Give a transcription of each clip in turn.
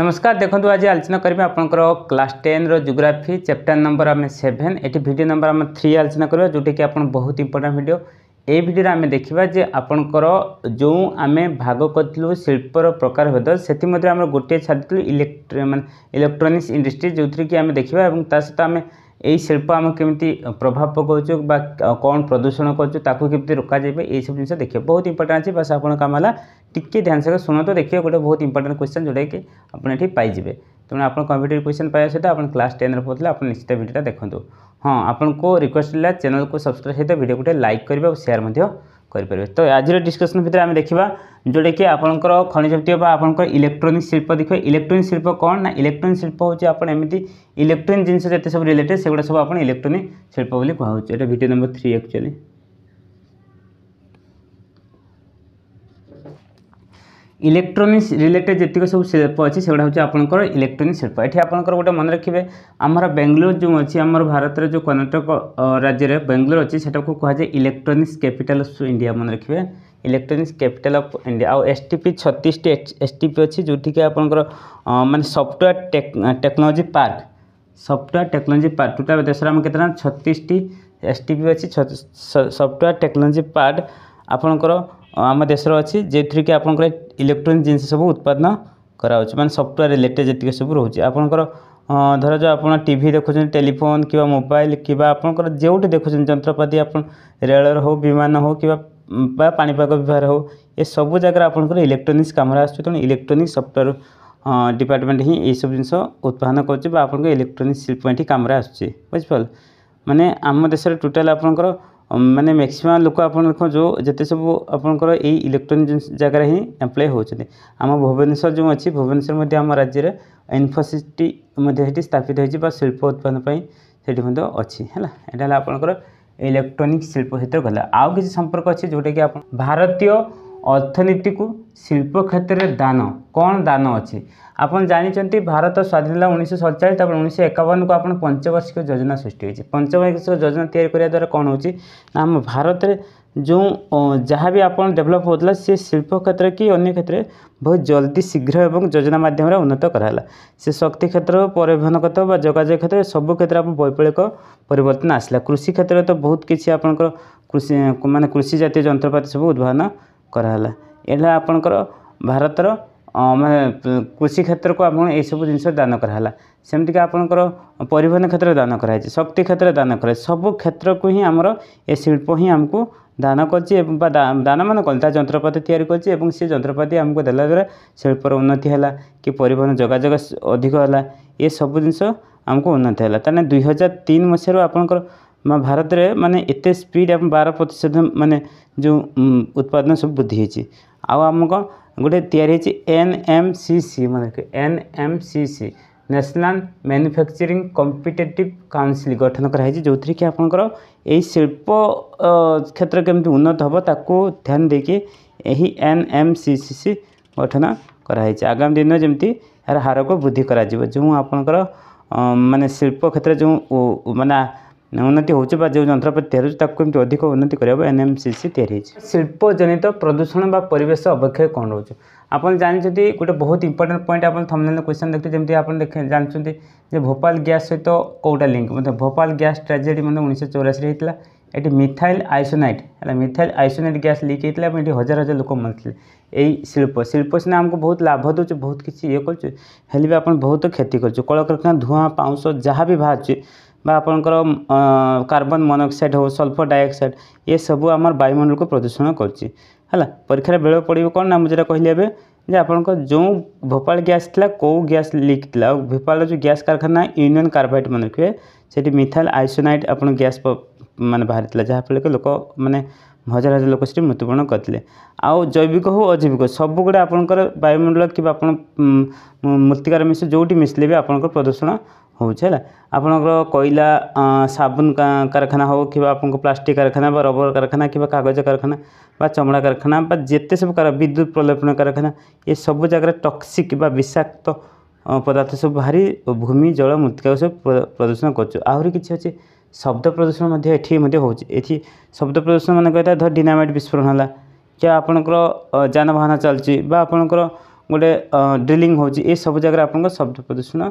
নমস্কার দেখুন আজ আলোচনা করবে আপনার ক্লাস টেন্র জোগ্রাফি চ্যাপ্টার নম্বর আমি সেভেন এটি ভিডিও নম্বর আমি থ্রি আলোচনা করবা যেটাকি আপনার বহুত ইম্পর্টাট ভিডিও এই ভিডিওরে আমি দেখিবা যে আপনার যে আমি ভাগ করলু শিল্পর প্রকার ভেদ সেমধ্যে আমরা গোটিয়ে ছাড়িলু ইলেকট্র মানে ইলেকট্রোনিক্স ইন্ডস্ট্রি যেটি আমি দেখিবা এবং তা সহ আমি এই শিল্প আমি কেমিতি প্রভাব পকাউছ বা কোণ প্রদূষণ করছু তাকে কেমিতি রোকাযাইব এইসব জিনিস দেখবে বহুত ইম্পর্টাট আছে বাস আপনার কাম হল টিকি ধ্যান সহ শুণতু দেখবে গোটে বহুত ইম্পর্টাট কোশ্চেন যেটাকি আপনার এটি পাইবে তেমন আপনার কম্পিটিভ কোশ্চেন পাওয়া সহ আপনার ক্লাস টেন্রে পড়লে আপনার নিশ্চিত ভিডিওটা দেখুন হ্যাঁ আপনার রিকোয়েস্ট লা চ্যানেল কু সবসক্রাইব সহ ভিডিও গোটে লাইক করবে ও সেয়ার করে পারবে তো আজর ডিসকসন ভিতরে আমি দেখা ଯେଉଁଟାକି ଆପଣଙ୍କର ଖଣିଜ ଶିଳ୍ପ ବା ଆପଣଙ୍କର ଇଲେକ୍ଟ୍ରୋନିକ୍ସ ଶିଳ୍ପ ଦେଖିବେ ଇଲେକ୍ଟ୍ରୋନିକ୍ସ ଶିଳ୍ପ କ'ଣ ନା ଇଲେକ୍ଟ୍ରୋନିକ୍ସ ଶିଳ୍ପ ହେଉଛି ଆପଣ ଏମିତି ଇଲେକ୍ଟ୍ରୋନିକ୍ ଜିନିଷ ଯେତେ ସବୁ ରିଲେଟେଡ଼ ସେଗୁଡ଼ା ସବୁ ଆପଣ ଇଲେକ୍ଟ୍ରୋନିକ୍ ଶିଳ୍ପ ବୋଲି କୁହାହେଉଛି ଏଇଟା video number three actually electronics related যেত সব শিল্প অছি সেগুলো হচ্ছে আপনার ইলেকট্রোনিক শিল্প এটি আপনার গোটে মনে রাখবে আমার বেঙ্গালোর যে অছি আমার ভারতের যে কর্ণাটক রাজ্যের বেঙ্গালোর অছি সেটা কুহযায় ইলেকট্রোনিক্স ক্যাপিটাল অফ ইন্ডিয়া মনে রাখবে ଇଲେକ୍ଟ୍ରୋନିକ୍ସ କ୍ୟାପିଟାଲ୍ ଅଫ୍ ଇଣ୍ଡିଆ ଆଉ ଏସ୍ ଟି ପି ଛତିଶଟି ଏସ୍ ଟି ପି ଅଛି ଯେଉଁଠିକି ଆପଣଙ୍କର ମାନେ software technology park software technology park total ଦେଶରେ ଆମେ କେତେ ନା ଛତିଶଟି ଏସ୍ ଟି ପି ଅଛି ସଫ୍ଟୱେୟାର ଟେକ୍ନୋଲୋଜି ପାର୍କ ଆପଣଙ୍କର ଆମ ଦେଶର ଅଛି ଯେଉଁଥିରେ କି ଆପଣଙ୍କର ଇଲେକ୍ଟ୍ରୋନିକ୍ ଜିନିଷ ସବୁ ଉତ୍ପାଦନ କରାହେଉଛି ମାନେ ସଫ୍ଟୱେୟାର ରିଲେଟେଡ଼୍ ଯେତିକି ସବୁ ରହୁଛି ଆପଣଙ୍କର ଧରାଯାଉ ଆପଣ ଟିଭି ଦେଖୁଛନ୍ତି ଟେଲିଫୋନ୍ କିମ୍ବା ମୋବାଇଲ୍ କିମ୍ବା ଆପଣଙ୍କର ଯେଉଁଠି ଦେଖୁଛନ୍ତି ଯନ୍ତ୍ରପାତି ଆପଣ ରେଳରେ ହେଉ ବିମାନ ହେଉ କିମ୍ବା ବା ପାଣିପାଗ ବିଭାଗ ହେଉ ଏସବୁ ଜାଗାରେ ଆପଣଙ୍କର ଇଲେକ୍ଟ୍ରୋନିକ୍ସ କାମରେ ଆସୁଛି ତେଣୁ ଇଲେକ୍ଟ୍ରୋନିକ୍ସ ସଫ୍ଟୱେର୍ ଡିପାର୍ଟମେଣ୍ଟ ହିଁ ଏଇସବୁ ଜିନିଷ ଉତ୍ପାଦନ କରୁଛି ବା ଆପଣଙ୍କ ଇଲେକ୍ଟ୍ରୋନିକ୍ସ ଶିଳ୍ପ ଏଠି କାମରେ ଆସୁଛି ବୁଝିପାରିଲେ ମାନେ ଆମ ଦେଶରେ ଟୋଟାଲ୍ ଆପଣଙ୍କର ମାନେ ମ୍ୟାକ୍ସିମମ୍ ଲୋକ ଆପଣ ଦେଖନ୍ତୁ ଯେଉଁ ଯେତେ ସବୁ ଆପଣଙ୍କର ଏଇ ଇଲେକ୍ଟ୍ରୋନିକ୍ ଜାଗାରେ ହିଁ ଏମ୍ପ୍ଲୟ ହେଉଛନ୍ତି ଆମ ଭୁବନେଶ୍ୱର ଯେଉଁ ଅଛି ଭୁବନେଶ୍ୱର ମଧ୍ୟ ଆମ ରାଜ୍ୟରେ ଇନଫୋସିଟି ମଧ୍ୟ ସେଠି ସ୍ଥାପିତ ହୋଇଛି ବା ଶିଳ୍ପ ଉତ୍ପାଦନ ପାଇଁ ସେଠି ମଧ୍ୟ ଅଛି ହେଲା ଏଇଟା ହେଲା ଆପଣଙ୍କର ଇଲେକ୍ଟ୍ରୋନିକ୍ସ ଶିଳ୍ପ ସହିତ ଗଲା ଆଉ କିଛି ସମ୍ପର୍କ ଅଛି ଯେଉଁଟାକି ଆପଣ ଭାରତୀୟ ଅର୍ଥନୀତିକୁ ଶିଳ୍ପ କ୍ଷେତ୍ରରେ ଦାନ କ'ଣ ଦାନ ଅଛି ଆପଣ ଜାଣିଛନ୍ତି ଭାରତ ସ୍ୱାଧୀନ ହେଲା ଉଣେଇଶହ ସଡ଼ଚାଳିଶ ତା'ପରେ ଉଣେଇଶହ ଏକାବନକୁ ଆପଣ ପଞ୍ଚବାର୍ଷିକ ଯୋଜନା ସୃଷ୍ଟି ହୋଇଛି ପଞ୍ଚବାର୍ଷିକ ଯୋଜନା ତିଆରି କରିବା ଦ୍ୱାରା କ'ଣ ହେଉଛି ନା ଆମ ଭାରତରେ ଯେଉଁ ଯାହା ବି ଆପଣ ଡେଭଲପ୍ ହେଉଥିଲା ସେ ଶିଳ୍ପ କ୍ଷେତ୍ର କି ଅନ୍ୟ କ୍ଷେତ୍ରରେ ବହୁତ ଜଲ୍ଦି ଶୀଘ୍ର ଏବଂ ଯୋଜନା ମାଧ୍ୟମରେ ଉନ୍ନତ କରାହେଲା ସେ ଶକ୍ତି କ୍ଷେତ୍ର ପରିବହନ କ୍ଷେତ୍ର ବା ଯୋଗାଯୋଗ କ୍ଷେତ୍ର ସବୁ କ୍ଷେତ୍ରରେ ଆପଣ ବୈପ୍ଳବିକ ପରିବର୍ତ୍ତନ ଆସିଲା କୃଷି କ୍ଷେତ୍ରରେ ତ ବହୁତ କିଛି ଆପଣଙ୍କର କୃଷି ମାନେ କୃଷି ଜାତୀୟ ଯନ୍ତ୍ରପାତି ସବୁ ଉଦ୍ଭାବନ କରାହେଲା ଏହା ଆପଣଙ୍କର ଭାରତର ମାନେ କୃଷି କ୍ଷେତ୍ରକୁ ଆପଣ ଏସବୁ ଜିନିଷ ଦାନ କରାହେଲା ସେମିତିକି ଆପଣଙ୍କର ପରିବହନ କ୍ଷେତ୍ରରେ ଦାନ କରାହେଇଛି ଶକ୍ତି କ୍ଷେତ୍ରରେ ଦାନ କରାଯାଇଛି ସବୁ କ୍ଷେତ୍ରକୁ ହିଁ ଆମର ଏ ଶିଳ୍ପ ହିଁ ଆମକୁ ଦାନ କରିଛି ଏବଂ ବା ଦାନମାନ କଲି ତା ଯନ୍ତ୍ରପାତି ତିଆରି କରିଛି ଏବଂ ସେ ଯନ୍ତ୍ରପାତି ଆମକୁ ଦେଲା ଦ୍ୱାରା ଶିଳ୍ପର ଉନ୍ନତି ହେଲା କି ପରିବହନ ଯୋଗାଯୋଗ ଅଧିକ ହେଲା ଏସବୁ ଜିନିଷ ଆମକୁ ଉନ୍ନତି ହେଲା ତାହେଲେ ଦୁଇହଜାର ତିନି ମସିହାରୁ ଆପଣଙ୍କର ଆମ ଭାରତରେ ମାନେ ଏତେ ସ୍ପିଡ଼୍ ଏବଂ ବାର ପ୍ରତିଶତ ମାନେ ଯେଉଁ ଉତ୍ପାଦନ ସବୁ ବୃଦ୍ଧି ହେଇଛି ଆଉ ଆମ କ'ଣ ଗୋଟେ ତିଆରି ହେଇଛି ଏନ୍ ଏମ୍ ସି ସି ମାନେ N M C C national manufacturing competitive council ଗଠନ କରାହେଇଛି ଯେଉଁଥିରେ କି ଆପଣଙ୍କର ଏଇ ଶିଳ୍ପ କ୍ଷେତ୍ର କେମିତି ଉନ୍ନତ ହେବ ତାକୁ ଧ୍ୟାନ ଦେଇକି ଏହି N M C C C ଗଠନ କରାହେଇଛି ଆଗାମୀ ଦିନରେ ଯେମିତି ଏହାର ହାରକୁ ବୃଦ୍ଧି କରାଯିବ ଯେଉଁ ଆପଣଙ୍କର ମାନେ ଶିଳ୍ପ କ୍ଷେତ୍ରରେ ଯେଉଁ ମାନେ ଉନ୍ନତି ହେଉଛି ବା ଯେଉଁ ଯନ୍ତ୍ରପାତି ତିଆରୁଛି ତାକୁ କେମିତି ଅଧିକ ଉନ୍ନତି କରିବା ପାଇଁ ଏନ୍ଏମ୍ସିସି ତିଆରି ହେଇଛି ଶିଳ୍ପଜନିତ ପ୍ରଦୂଷଣ ବା ପରିବେଶ ଅବକ୍ଷୟ କ'ଣ ରହୁଛି ଆପଣ ଜାଣିଛନ୍ତି ଗୋଟେ ବହୁତ ଇମ୍ପୋର୍ଟାଣ୍ଟ ପଏଣ୍ଟ ଆପଣ ଥମ୍ନେଲ୍ କ୍ୱେଶ୍ଚନ୍ ଦେଖିବେ ଯେମିତି ଆପଣ ଜାଣିଛନ୍ତି ଯେ ଭୋପାଲ ଗ୍ୟାସ୍ ସହିତ କେଉଁଟା ଲିଙ୍କ୍ ମଧ୍ୟ ଭୋପାଲ ଗ୍ୟାସ୍ ଟ୍ରାଜେଡ଼ି ମଧ୍ୟ ଉଣେଇଶହ ଚଉରାଶୀରେ ହେଇଥିଲା ଏଠି ମିଥାଇଲ୍ ଆଇସୋନାଇଟ୍ ହେଲା ମିଥାଇଲ୍ ଆଇସୋନାଇଟ୍ ଗ୍ୟାସ୍ ଲିକ୍ ହେଇଥିଲା ଏବଂ ଏଠି ହଜାର ହଜାର ଲୋକ ମରିଥିଲେ ଏଇ ଶିଳ୍ପ ଶିଳ୍ପ ସିନା ଆମକୁ ବହୁତ ଲାଭ ଦେଉଛି ବହୁତ କିଛି ଇଏ କରୁଛୁ ହେଲେ ବି ଆପଣ ବହୁତ କ୍ଷତି କରୁଛୁ କଳକାରଖାନା ଧୂଆଁ ପାଉଁଶ ଯାହା ବି ବାହାରୁଛି ବା ଆପଣଙ୍କର କାର୍ବନ୍ ମୋନୋକ୍ସାଇଡ଼୍ ହେଉ ସଲଫର୍ ଡାଇଅକ୍ସାଇଡ଼୍ ଏସବୁ ଆମର ବାୟୁମଣ୍ଡଳକୁ ପ୍ରଦୂଷଣ କରୁଛି ହେଲା ପରୀକ୍ଷାରେ ବେଳ ପଡ଼ିବ କ'ଣ ନା ମୁଁ ଯେଉଁଟା କହିଲି ଏବେ ଯେ ଆପଣଙ୍କ ଯେଉଁ ଭୋପାଳ ଗ୍ୟାସ୍ ଥିଲା କେଉଁ ଗ୍ୟାସ୍ ଲିକ୍ ଥିଲା ଆଉ ଭୋପାଳର ଯେଉଁ ଗ୍ୟାସ୍ କାରଖାନା ୟୁନିୟନ୍ କାର୍ବାଇଟ୍ ମନେ ରଖିବେ ସେଠି ମିଥାଇଲ୍ ଆଇସୋନାଇଟ୍ ଆପଣ ଗ୍ୟାସ୍ ମାନେ ବାହାରିଥିଲା ଯାହାଫଳରେ କି ଲୋକମାନେ ହଜାର ହଜାର ଲୋକ ସେଠି ମୃତ୍ୟୁବରଣ କରିଥିଲେ ଆଉ ଜୈବିକ ହେଉ ଅଜୈବିକ ସବୁଗୁଡ଼ା ଆପଣଙ୍କର ବାୟୁମଣ୍ଡଳ କିମ୍ବା ଆପଣ ମୃତ୍ତିକାର ମିଶି ଯେଉଁଠି ମିଶିଲେ ବି ଆପଣଙ୍କର ପ୍ରଦୂଷଣ ହେଉଛି ହେଲା ଆପଣଙ୍କର କୋଇଲା ସାବୁନ କାରଖାନା ହେଉ କିମ୍ବା ଆପଣଙ୍କ ପ୍ଲାଷ୍ଟିକ୍ କାରଖାନା ବା ରବର କାରଖାନା କିମ୍ବା କାଗଜ କାରଖାନା ବା ଚମଡ଼ା କାରଖାନା ବା ଯେତେ ସବୁ ବିଦ୍ୟୁତ ପ୍ରଲେପଣ କାରଖାନା ଏସବୁ ଜାଗାରେ ଟକ୍ସିକ୍ ବା ବିଷାକ୍ତ ପଦାର୍ଥ ସବୁ ବାହାରି ଭୂମି ଜଳ ମୃତ୍ତିକାକୁ ସବୁ ପ୍ରଦୂଷଣ କରୁଛୁ ଆହୁରି କିଛି ଅଛି ଶବ୍ଦ ପ୍ରଦୂଷଣ ମଧ୍ୟ ଏଠି ମଧ୍ୟ ହେଉଛି ଏଠି ଶବ୍ଦ ପ୍ରଦୂଷଣ ମାନେ କହିଥାଏ ଧର ଡିନାମାଇଟ୍ ବିସ୍ଫୋରଣ ହେଲା କି ଆପଣଙ୍କର ଯାନବାହାନ ଚାଲୁଛି ବା ଆପଣଙ୍କର ଗୋଟେ ଡ୍ରିଲିଂ ହେଉଛି ଏସବୁ ଜାଗାରେ ଆପଣଙ୍କର ଶବ୍ଦ ପ୍ରଦୂଷଣ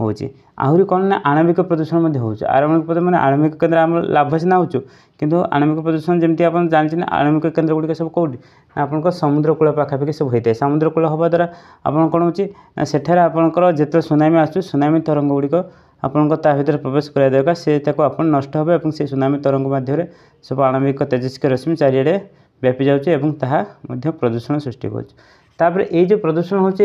ହେଉଛି ଆହୁରି କ'ଣ ନା ଆଣବିକ ପ୍ରଦୂଷଣ ମଧ୍ୟ ହେଉଛି ଆଣବିକ ପ୍ରଦୂଷଣ ମାନେ ଆଣବିକ କେନ୍ଦ୍ର ଆମର ଲାଭ ସିନା ହେଉଛୁ କିନ୍ତୁ ଆଣବିକ ପ୍ରଦୂଷଣ ଯେମିତି ଆପଣ ଜାଣିଛନ୍ତି ଆଣବିକ କେନ୍ଦ୍ର ଗୁଡ଼ିକ ସବୁ କେଉଁଠି ଆପଣଙ୍କ ସମୁଦ୍ର କୂଳ ପାଖାପାଖି ସବୁ ହୋଇଥାଏ ସମୁଦ୍ର କୂଳ ହେବା ଦ୍ୱାରା ଆପଣ କ'ଣ ହେଉଛି ନା ସେଠାରେ ଆପଣଙ୍କର ଯେତେବେଳେ ସୁନାମୀ ଆସୁଛି ସୁନାମୀ ତରଙ୍ଗ ଗୁଡ଼ିକ ଆପଣଙ୍କ ତା ଭିତରେ ପ୍ରବେଶ କରାଇ ଦରକାର ସେ ତାକୁ ଆପଣ ନଷ୍ଟ ହେବ ଏବଂ ସେ ସୁନାମୀ ତରଙ୍ଗ ମାଧ୍ୟମରେ ସବୁ ଆଣବିକ ତେଜସ୍କ ରଶ୍ମି ଚାରିଆଡ଼େ ବ୍ୟାପି ଯାଉଛି ଏବଂ ତାହା ମଧ୍ୟ ପ୍ରଦୂଷଣ ସୃଷ୍ଟି କରୁଛି ତାପରେ ଏଇ ଯେଉଁ ପ୍ରଦୂଷଣ ହେଉଛି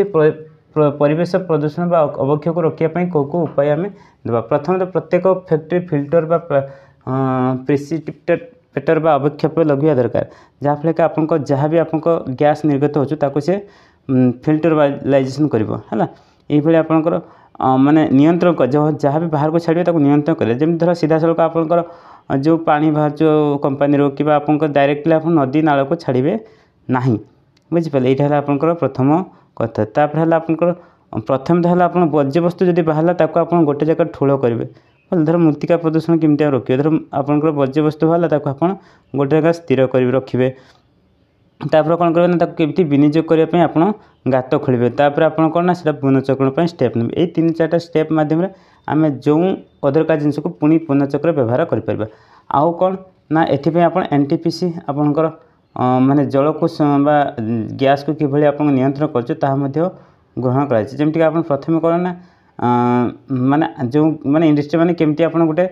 ପରିବେଶ ପ୍ରଦୂଷଣ ବା ଅବକ୍ଷୟକୁ ରୋକିବା ପାଇଁ କେଉଁ କେଉଁ ଉପାୟ ଆମେ ଦେବା ପ୍ରଥମତଃ ପ୍ରତ୍ୟେକ ଫ୍ୟାକ୍ଟ୍ରି ଫିଲ୍ଟର ବା ପ୍ରେସିପିଟେଟ୍ ଫିଲ୍ଟର ବା ଅବକ୍ଷେପ ଲଗାଇବା ଦରକାର ଯାହାଫଳରେ କି ଆପଣଙ୍କ ଯାହା ବି ଆପଣଙ୍କ ଗ୍ୟାସ୍ ନିର୍ଗତ ହେଉଛି ତାକୁ ସେ ଫିଲ୍ଟରଲାଇଜେସନ୍ କରିବ ହେଲା ଏଇଭଳି ଆପଣଙ୍କର ମାନେ ନିୟନ୍ତ୍ରଣ କରି ଯାହା ବି ବାହାରକୁ ଛାଡ଼ିବେ ତାକୁ ନିୟନ୍ତ୍ରଣ କରିବେ ଯେମିତି ଧର ସିଧାସଳଖ ଆପଣଙ୍କର ଯେଉଁ ପାଣି ବାହାରୁଛି କମ୍ପାନୀରୁ କିମ୍ବା ଆପଣଙ୍କ ଡାଇରେକ୍ଟଲି ଆପଣ ନଦୀ ନାଳକୁ ଛାଡ଼ିବେ ନାହିଁ ବୁଝିପାରିଲେ ଏଇଟା ହେଲା ଆପଣଙ୍କର ପ୍ରଥମ କଥା ତା'ପରେ ହେଲା ଆପଣଙ୍କର ପ୍ରଥମେ ତ ହେଲା ଆପଣ ବର୍ଜ୍ୟବସ୍ତୁ ଯଦି ବାହାରିଲା ତାକୁ ଆପଣ ଗୋଟେ ଜାଗାରେ ଠୁଳ କରିବେ ଧର ମୃତ୍ତିକା ପ୍ରଦୂଷଣ କେମିତି ଆଉ ରୋକିବେ ଧର ଆପଣଙ୍କର ବର୍ଜ୍ୟବସ୍ତୁ ବାହାରିଲା ତାକୁ ଆପଣ ଗୋଟେ ଜାଗାରେ ସ୍ଥିର କରି ରଖିବେ ତା'ପରେ କ'ଣ କରିବେ ନା ତାକୁ କେମିତି ବିନିଯୋଗ କରିବା ପାଇଁ ଆପଣ ଗାତ ଖୋଳିବେ ତା'ପରେ ଆପଣ କ'ଣ ନା ସେଇଟା ପୁନଃଚକ୍ରଣ ପାଇଁ ଷ୍ଟେପ୍ ନେବେ ଏଇ ତିନି ଚାରିଟା ଷ୍ଟେପ୍ ମାଧ୍ୟମରେ ଆମେ ଯେଉଁ ଅଦରକାର ଜିନିଷକୁ ପୁଣି ପୁନଃଚକ୍ରରେ ବ୍ୟବହାର କରିପାରିବା ଆଉ କ'ଣ ନା ଏଥିପାଇଁ ଆପଣ ଏନ୍ ଟି ପି ସି ଆପଣଙ୍କର ମାନେ ଜଳକୁ ବା ଗ୍ୟାସ୍କୁ କିଭଳି ଆପଣ ନିୟନ୍ତ୍ରଣ କରୁଛୁ ତାହା ମଧ୍ୟ ଗ୍ରହଣ କରାଯାଇଛି ଯେମିତିକି ଆପଣ ପ୍ରଥମେ କ'ଣ ନା ମାନେ ଯେଉଁ ମାନେ ଇଣ୍ଡଷ୍ଟ୍ରି ମାନେ କେମିତି ଆପଣ ଗୋଟେ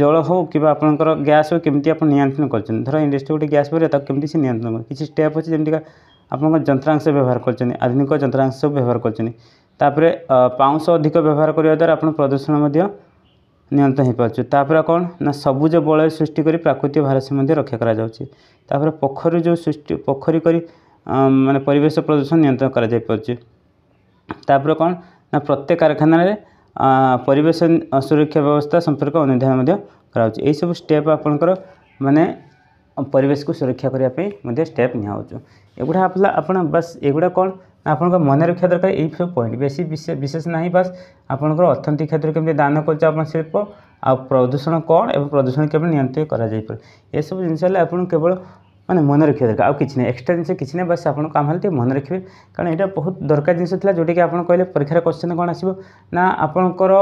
জল হো কিংবা আপনার গ্যাস হো কেমি আপনার নিয়ন্ত্রণ করছেন ধর ইন্ডস্ট্রি গোটে গ্যাস পরে তাকে কেমি সে নিয়ন্ত্রণ করে কিছু স্টেপ অছে যেমি আপনার যন্ত্রাংশ ব্যবহার করছেন আধুনিক যন্ত্রাংশ ব্যবহার করছেন তাপরে পাউশ অধিক ব্যবহার করা দ্বারা আপনার প্রদূষণ নিয়ন্ত্রণ হয়েপারছে তাপরে কোণ না সবুজ বলয় সৃষ্টি করে প্রাকৃতিক ভারসাম্য রক্ষা করা যাচ্ছে তাপরে পোখরী যে সৃষ্টি পোখরী করে মানে পরিবেশ প্রদূষণ নিয়ন্ত্রণ করা যাইপারছে তাপরে কোণ না প্রত্যেক কারখানায় ପରିବେଶ ସୁରକ୍ଷା ବ୍ୟବସ୍ଥା ସମ୍ପର୍କ ଅନୁଧ୍ୟାନ ମଧ୍ୟ କରାଯାଉଛି ଏହିସବୁ ଷ୍ଟେପ୍ ଆପଣଙ୍କର ମାନେ ପରିବେଶକୁ ସୁରକ୍ଷା କରିବା ପାଇଁ ମଧ୍ୟ ଷ୍ଟେପ୍ ନିଆହେଉଛୁ ଏଗୁଡ଼ା ଆପଣ ଆପଣ ବାସ୍ ଏଗୁଡ଼ା କ'ଣ ଆପଣଙ୍କ ମନେ ରଖିବା ଦରକାର ଏଇସବୁ ପଏଣ୍ଟ ବେଶୀ ବିଶେଷ ନାହିଁ ବାସ୍ ଆପଣଙ୍କର ଅର୍ଥନୈତିକ କ୍ଷେତ୍ରରେ କେମିତି ଦାନ କରୁଛୁ ଆପଣ ଶିଳ୍ପ ଆଉ ପ୍ରଦୂଷଣ କ'ଣ ଏବଂ ପ୍ରଦୂଷଣ କେମିତି ନିୟନ୍ତ୍ରଣ କରାଯାଇପାରିବ ଏସବୁ ଜିନିଷ ହେଲେ ଆପଣ କେବଳ ମାନେ ମନେ ରଖିବା ଦରକାର ଆଉ କିଛି ନାହିଁ ଏକ୍ସଟ୍ରା ଜିନିଷ କିଛି ନାହିଁ ବାସ୍ ଆପଣ କାମ ହେଲେ ଟିକେ ମନେ ରଖିବେ କାରଣ ଏଇଟା ବହୁତ ଦରକାର ଜିନିଷ ଥିଲା ଯେଉଁଟାକି ଆପଣ କହିଲେ ପରୀକ୍ଷାର କ୍ୱେଶ୍ଚିନ୍ କ'ଣ ଆସିବ ନା ଆପଣଙ୍କର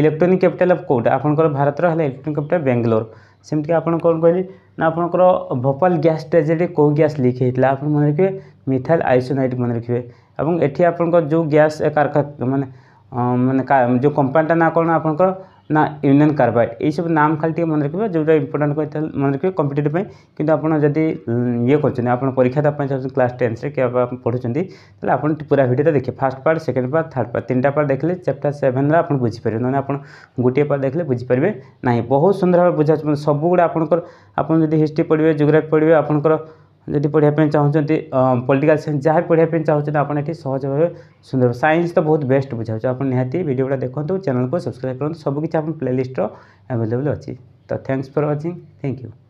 ଇଲେକ୍ଟ୍ରୋନିକ୍ କ୍ୟାପିଟାଲ୍ ଅଫ୍ କେଉଁଟା ଆପଣଙ୍କର ଭାରତର ହେଲା ଇଲେକ୍ଟ୍ରୋନିକ୍ କ୍ୟାପିଟାଲ୍ ବେଙ୍ଗଲୋର ସେମିତିକି ଆପଣ କ'ଣ କହିଲେ ନା ଆପଣଙ୍କର ଭୋପାଲ ଗ୍ୟାସ୍ ଟ୍ରାଜେଡ଼ି କେଉଁ ଗ୍ୟାସ୍ ଲିକ୍ ହେଇଥିଲା ଆପଣ ମନେ ରଖିବେ ମିଥାଇଲ୍ ଆଇସୋନାଇଟ୍ ମନେ ରଖିବେ ଏବଂ ଏଠି ଆପଣଙ୍କର ଯେଉଁ ଗ୍ୟାସ୍ ମାନେ ମାନେ ଯେଉଁ କମ୍ପାନୀଟା ନାଁ କ'ଣ ଆପଣଙ୍କର না ୟୁନିୟନ୍ କାର୍ବାଇଡ଼ ଏଇସବୁ ନାମ ଖାଲି ଟିକେ ମନେ ରଖିବେ ଯେଉଁଟା ଇମ୍ପୋର୍ଟାଣ୍ଟ କହିଥିଲେ ମନେ ରଖିବେ କମ୍ପିଟେଟିଭ୍ ପାଇଁ କିନ୍ତୁ ଆପଣ ଯଦି ଇଏ କରୁଛନ୍ତି ଆପଣ ପରୀକ୍ଷା ଦେବା ପାଇଁ ଚାହୁଁଛନ୍ତି କ୍ଲାସ୍ ଟେନ୍ଥରେ କି ଆପଣ ପଢ଼ୁଛନ୍ତି ତାହେଲେ ଆପଣ ପୁରା ଭିଡ଼ିଓଟା ଦେଖିବେ first part second part third part ତିନିଟା ପାର୍ଟ ଦେଖିଲେ ଚାପ୍ଟର ସେଭେନ୍ରେ ଆପଣ ବୁଝିପାରିବେ ନହେଲେ ଆପଣ ଗୋଟିଏ ପାର୍ଟ ଦେଖିଲେ ବୁଝିପାରିବେ ନାହିଁ ବହୁତ ସୁନ୍ଦର ଭାବେ ବୁଝାଉଛି ମାନେ ସବୁଗୁଡ଼ା ଆପଣଙ୍କର ଆପଣ ଯଦି ହିଷ୍ଟ୍ରି ପଢ଼ିବେ ଜିଓଗ୍ରାଫି ପଢ଼ିବେ ଆପଣଙ୍କର ଯଦି ପଢ଼ିବା ପାଇଁ ଚାହୁଁଛନ୍ତି ପଲିଟିକାଲ୍ ସାଇନ୍ସ ଯାହା ବି ପଢ଼ିବା ପାଇଁ ଚାହୁଁଛନ୍ତି ଆପଣ ଏଠି ସହଜ ଭାବେ ସୁନ୍ଦର ସାଇନ୍ସ ତ ବହୁତ ବେଷ୍ଟ ବୁଝାଉଛି ଆପଣ ନିହାତି ଭିଡ଼ିଓଟା ଦେଖନ୍ତୁ ଚ୍ୟାନେଲ୍କୁ ସବସ୍କ୍ରାଇବ୍ କରନ୍ତୁ ସବୁକିଛି ଆମ ପ୍ଲେଲିଷ୍ଟର ଆଭେଲେବଲ୍ ଅଛି ତ thanks for watching thank you